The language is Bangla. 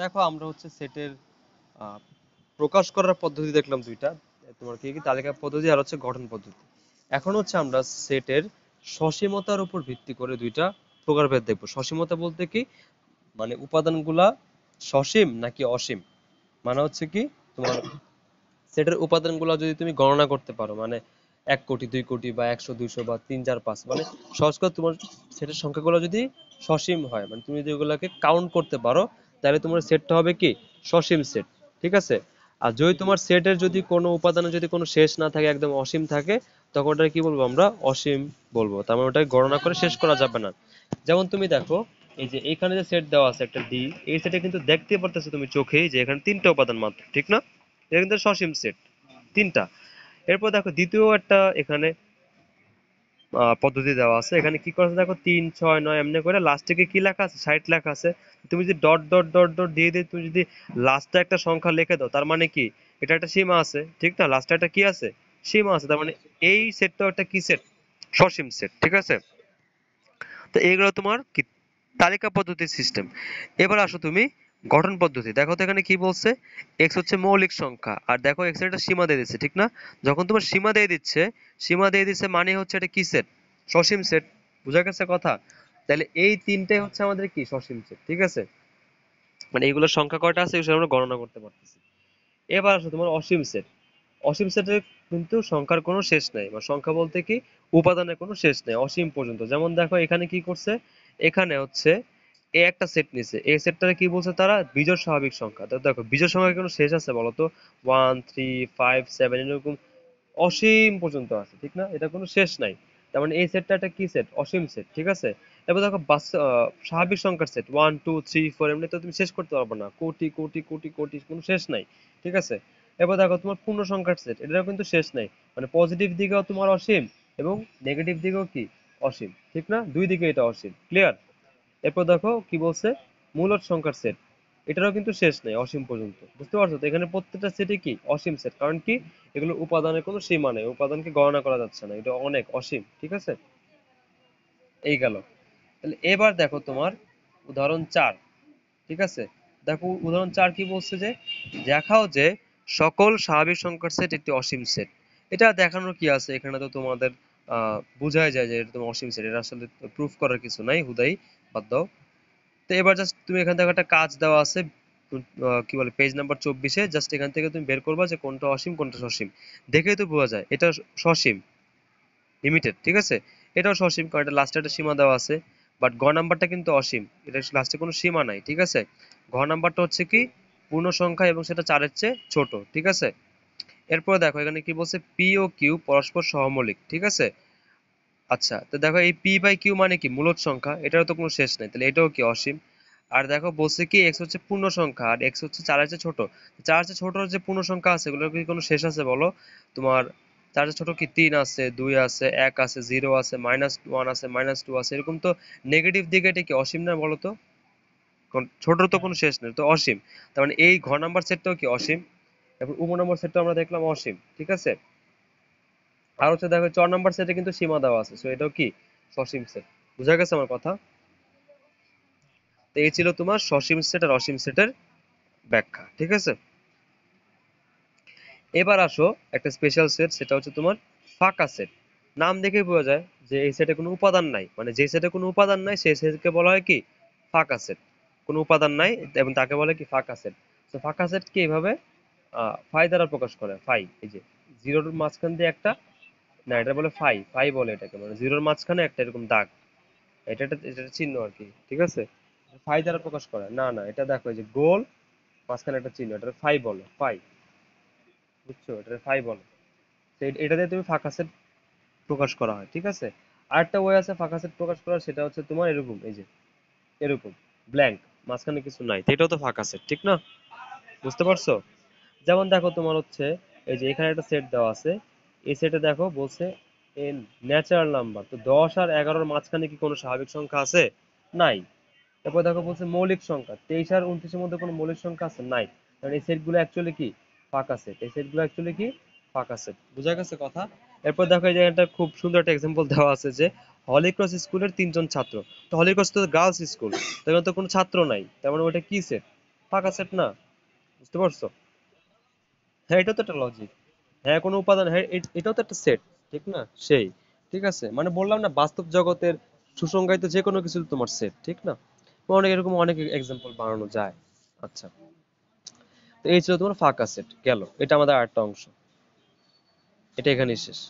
দেখো আমরা হচ্ছে সেটের প্রকাশ করার পদ্ধতি দেখলাম দুইটা তোমার কি কি তালিকা পদ্ধতি আর হচ্ছে গঠন পদ্ধতি এখন হচ্ছে আমরা সেটের সসীমতার উপর ভিত্তি করে দুইটা প্রকারভেদ দেখব সসীমতা বলতে কি মানে উপাদানগুলা সসীম নাকি অসীম মানে হচ্ছে কি তোমার সেটের উপাদানগুলো যদি তুমি গণনা করতে পারো মানে এক কোটি দুই কোটি বা একশো দুইশো বা তিন চার পাঁচ মানে সহজ করে তোমার সেটের সংখ্যাগুলো যদি সসীম হয় মানে তুমি যদি ওগুলোকে কাউন্ট করতে পারো তাহলে তোমার সেটটা হবে কি সসীম সেট ঠিক আছে আর যদি তোমার সেটের যদি কোনো উপাদানে যদি কোনো শেষ না থাকে একদম অসীম থাকে তখন ওটা কি বলবো আমরা অসীম বলবো তার মানে ওটাকে গণনা করে শেষ করা যাবে না যেমন তুমি দেখো এই যে এখানে যে সেট দেওয়া আছে একটা ডি এই সেটে কিন্তু দেখতে পারতেছো তুমি চোখে যে এখানে তিনটা উপাদান মাত্র ঠিক না এটা কিন্তু সসীম সেট তিনটা এরপর দেখো দ্বিতীয় একটা এখানে পদ্ধতি দেওয়া আছে এখানে কি করা দেখো তিন ছয় নয় এমনি করে লাস্টে কি লেখা আছে ষাট লেখা আছে তুমি যদি ডট ডট ডট ডট দিয়ে দিয়ে তুমি যদি লাস্টে একটা সংখ্যা লিখে দাও তার মানে কি এটা একটা সীমা আছে ঠিক না লাস্টে একটা কি আছে সীমা আছে তার মানে এই সেটটা একটা কি সেট সসীম সেট ঠিক আছে তো এগুলো তোমার কি তালিকা পদ্ধতির সিস্টেম এবার আসো তুমি গঠন পদ্ধতি দেখো তো এখানে কি বলছে এক্স হচ্ছে মৌলিক সংখ্যা আর দেখো এক্স এর একটা সীমা দিয়ে দিচ্ছে ঠিক না যখন তোমার সীমা দিয়ে দিচ্ছে সীমা দিয়ে দিচ্ছে মানে হচ্ছে এটা কি সেট সসীম সেট বোঝা গেছে কথা তাহলে এই তিনটাই হচ্ছে আমাদের কি সসীম সেট ঠিক আছে মানে এইগুলোর সংখ্যা কয়টা আছে এগুলো আমরা গণনা করতে পারতেছি এবার আসো তোমার অসীম সেট অসীম সেটের কিন্তু সংখ্যার কোনো শেষ নাই বা সংখ্যা বলতে কি উপাদানের কোনো শেষ নেই অসীম পর্যন্ত যেমন দেখো এখানে কি করছে এখানে হচ্ছে এ একটা সেট নিছে এই সেটটারে কি বলছে তারা বিজোড় স্বাভাবিক সংখ্যা তাহলে দেখো বিজোড় সংখ্যা কোনো শেষ আছে বলো তো 1 3 5 7 এরকম অসীম পর্যন্ত আছে ঠিক না এটা কোনো শেষ নাই তার মানে এই সেটটা একটা কি সেট অসীম সেট ঠিক আছে এবার দেখো স্বাভাবিক সংখ্যার সেট 1 2 3 4 এমনি তো তুমি শেষ করতে পারবে না কোটি কোটি কোটি কোটি কোনো শেষ নাই ঠিক আছে এবার দেখো তোমার পূর্ণ সংখ্যার সেট এটাও কিন্তু শেষ নাই মানে পজিটিভ দিকেও তোমার অসীম এবং নেগেটিভ দিকেও কি অসীম ঠিক না দুই দিকে এটা অসীম ক্লিয়ার এরপর দেখো কি বলছে মূলদ সংখ্যার সেট এটারও কিন্তু শেষ নেই অসীম পর্যন্ত বুঝতে পারছো তো এখানে প্রত্যেকটা সেটই কি অসীম সেট কারণ কি এগুলো উপাদানের কোনো সীমা নেই উপাদানকে গণনা করা যাচ্ছে না এটা অনেক অসীম ঠিক আছে এই গেল তাহলে এবার দেখো তোমার উদাহরণ চার ঠিক আছে দেখো উদাহরণ চার কি বলছে যে দেখাও যে সকল স্বাভাবিক সংখ্যার সেট একটি অসীম সেট এটা দেখানোর কি আছে এখানে তো তোমাদের বুঝাই যায় যে এটা তোমার অসীম সেট এটা আসলে প্রুফ করার কিছু নাই হুদাই বাদ দাও তো এবার জাস্ট তুমি এখান থেকে একটা কাজ দেওয়া আছে কি বলে পেজ নাম্বার চব্বিশে জাস্ট এখান থেকে তুমি বের করবা যে কোনটা অসীম কোনটা সসীম দেখেই তো বোঝা যায় এটা সসীম লিমিটেড ঠিক আছে এটাও সসীম কারণ এটা লাস্টে একটা সীমা দেওয়া আছে বাট ঘ নাম্বারটা কিন্তু অসীম এটা লাস্টে কোনো সীমা নাই ঠিক আছে ঘ নাম্বারটা হচ্ছে কি পূর্ণ সংখ্যা এবং সেটা চারের চেয়ে ছোট ঠিক আছে এরপর দেখো এখানে কি বলছে পি ও কিউ পরস্পর সহমৌলিক ঠিক আছে আচ্ছা তো দেখো এই পি বাই কিউ মানে কি মূলদ সংখ্যা এটার তো কোনো শেষ নেই তাহলে এটাও কি অসীম আর দেখো বলছে কি এক্স হচ্ছে পূর্ণ সংখ্যা আর এক্স হচ্ছে চার হচ্ছে ছোট চার হচ্ছে ছোট যে পূর্ণ সংখ্যা আছে এগুলোর কি কোনো শেষ আছে বলো তোমার চার ছোট কি তিন আছে দুই আছে এক আছে জিরো আছে মাইনাস ওয়ান আছে মাইনাস টু আছে এরকম তো নেগেটিভ দিকে এটা কি অসীম না বলো তো ছোট তো কোনো শেষ নেই তো অসীম তার মানে এই ঘ নাম্বার সেটটাও কি অসীম তারপর উম নম্বর সেটটা আমরা দেখলাম অসীম ঠিক আছে আর হচ্ছে দেখো চার নম্বর সেটে কিন্তু সীমা দেওয়া আছে সো এটাও কি সসীম সেট বুঝা গেছে আমার কথা তো এই ছিল তোমার সসীম সেট আর অসীম সেটের ব্যাখ্যা ঠিক আছে এবার আসো একটা স্পেশাল সেট সেটা হচ্ছে তোমার ফাঁকা সেট নাম দেখেই বোঝা যায় যে এই সেটে কোনো উপাদান নাই মানে যে সেটে কোনো উপাদান নাই সেই সেটকে বলা হয় কি ফাঁকা সেট কোনো উপাদান নাই এবং তাকে বলে কি ফাঁকা সেট তো ফাঁকা সেট কি এভাবে ফাই দ্বারা প্রকাশ করে ফাই এই যে জিরোর মাঝখান দিয়ে একটা না এটা বলে ফাই ফাই বলে এটাকে মানে জিরোর মাঝখানে একটা এরকম দাগ এটা এটা চিহ্ন আর কি ঠিক আছে ফাই দ্বারা প্রকাশ করে না না এটা দেখো এই যে গোল মাঝখানে একটা চিহ্ন এটা ফাই বলে ফাই বুঝছো এটা ফাই বলে এটা দিয়ে তুমি ফাঁকা সেট প্রকাশ করা হয় ঠিক আছে আর একটা ওয়ে আছে ফাঁকা সেট প্রকাশ করার সেটা হচ্ছে তোমার এরকম এই যে এরকম ব্ল্যাঙ্ক মাঝখানে কিছু নাই এটাও তো ফাঁকা সেট ঠিক না বুঝতে পারছো যেমন দেখো তোমার হচ্ছে এই যে এখানে একটা সেট দেওয়া আছে এই সেটে দেখো বলছে ন্যাচারাল নাম্বার তো দশ আর এগারোর মাঝখানে কি কোনো স্বাভাবিক সংখ্যা আছে নাই তারপর দেখো বলছে মৌলিক সংখ্যা তেইশ আর উনত্রিশের মধ্যে কোনো মৌলিক সংখ্যা আছে নাই কারণ এই সেটগুলো অ্যাকচুয়ালি কি ফাঁকা সেট এই সেটগুলো অ্যাকচুয়ালি কি ফাঁকা সেট বোঝা গেছে কথা এরপর দেখো এই একটা খুব সুন্দর একটা এক্সাম্পল দেওয়া আছে যে হলিক্রস স্কুলের তিনজন ছাত্র তো হলিক্রস তো গার্লস স্কুল তার তো কোনো ছাত্র নাই তার মানে ওটা কি সেট ফাঁকা সেট না বুঝতে পারছো হ্যাঁ এটাও তো একটা লজিক হ্যাঁ কোনো উপাদান হ্যাঁ এটাও তো একটা সেট ঠিক না সেই ঠিক আছে মানে বললাম না বাস্তব জগতের সুসংজ্ঞায়িত যে কোনো কিছু তোমার সেট ঠিক না অনেক এরকম অনেক এক্সাম্পল বানানো যায় আচ্ছা তো এই ছিল তোমার ফাঁকা সেট গেল এটা আমাদের আরেকটা অংশ এটা এখানেই শেষ